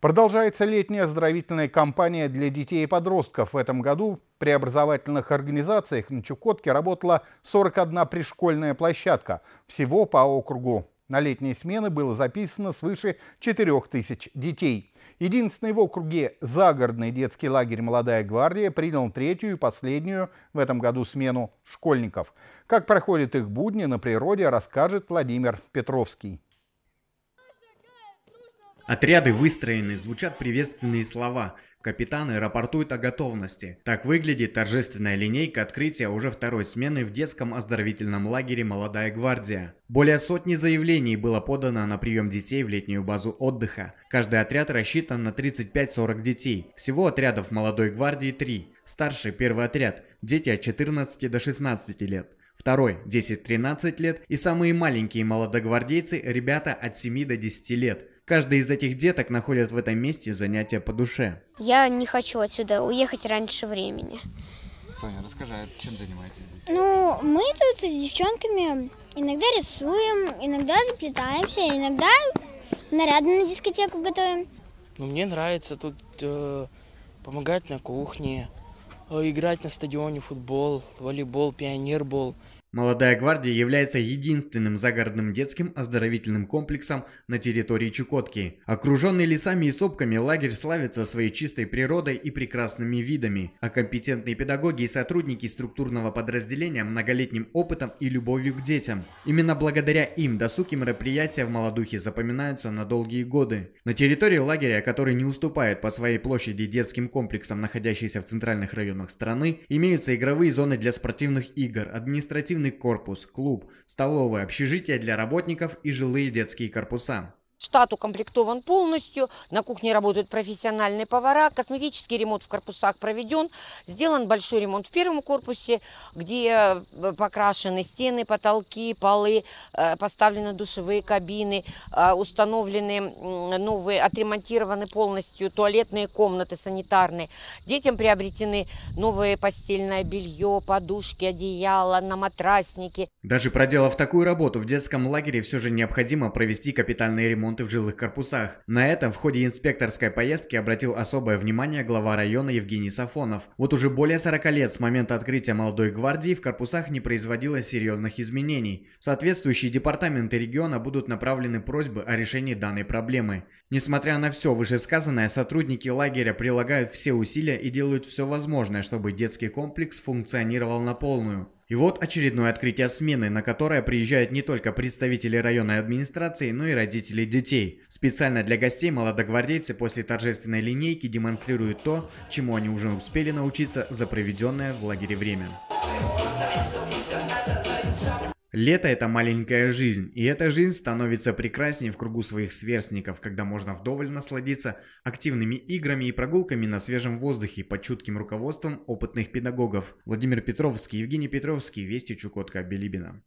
Продолжается летняя оздоровительная кампания для детей и подростков. В этом году при образовательных организациях на Чукотке работала 41 пришкольная площадка. Всего по округу на летние смены было записано свыше 4000 детей. Единственный в округе загородный детский лагерь «Молодая гвардия» принял третью и последнюю в этом году смену школьников. Как проходят их будни на природе, расскажет Владимир Петровский. Отряды выстроены, звучат приветственные слова. Капитаны рапортуют о готовности. Так выглядит торжественная линейка открытия уже второй смены в детском оздоровительном лагере «Молодая гвардия». Более сотни заявлений было подано на прием детей в летнюю базу отдыха. Каждый отряд рассчитан на 35-40 детей. Всего отрядов «Молодой гвардии» три: Старший – первый отряд. Дети от 14 до 16 лет второй 10-13 лет и самые маленькие молодогвардейцы – ребята от 7 до 10 лет. Каждый из этих деток находит в этом месте занятия по душе. Я не хочу отсюда уехать раньше времени. Соня, расскажи, а чем занимаетесь здесь? Ну, мы тут с девчонками иногда рисуем, иногда заплетаемся, иногда наряды на дискотеку готовим. Ну, мне нравится тут э, помогать на кухне, э, играть на стадионе футбол, волейбол, пионербол – Молодая гвардия является единственным загородным детским оздоровительным комплексом на территории Чукотки. Окруженный лесами и сопками, лагерь славится своей чистой природой и прекрасными видами, а компетентные педагоги и сотрудники структурного подразделения многолетним опытом и любовью к детям. Именно благодаря им досуги мероприятия в Молодухе запоминаются на долгие годы. На территории лагеря, который не уступает по своей площади детским комплексам, находящимся в центральных районах страны, имеются игровые зоны для спортивных игр, административные спортивный корпус, клуб, столовые, общежития для работников и жилые детские корпуса штат укомплектован полностью, на кухне работают профессиональные повара, косметический ремонт в корпусах проведен, сделан большой ремонт в первом корпусе, где э, покрашены стены, потолки, полы, э, поставлены душевые кабины, э, установлены новые, отремонтированы полностью туалетные комнаты санитарные. Детям приобретены новые постельное белье, подушки, одеяло, на матрасники. Даже проделав такую работу, в детском лагере все же необходимо провести капитальные ремонты в жилых корпусах. На это в ходе инспекторской поездки обратил особое внимание глава района Евгений Сафонов. Вот уже более 40 лет с момента открытия молодой гвардии в корпусах не производилось серьезных изменений. соответствующие департаменты региона будут направлены просьбы о решении данной проблемы. Несмотря на все вышесказанное, сотрудники лагеря прилагают все усилия и делают все возможное, чтобы детский комплекс функционировал на полную. И вот очередное открытие смены, на которое приезжают не только представители районной администрации, но и родители детей. Специально для гостей молодогвардейцы после торжественной линейки демонстрируют то, чему они уже успели научиться за проведенное в лагере время. Лето – это маленькая жизнь, и эта жизнь становится прекраснее в кругу своих сверстников, когда можно вдоволь насладиться активными играми и прогулками на свежем воздухе под чутким руководством опытных педагогов. Владимир Петровский, Евгений Петровский, Вести Чукотка, Белибина.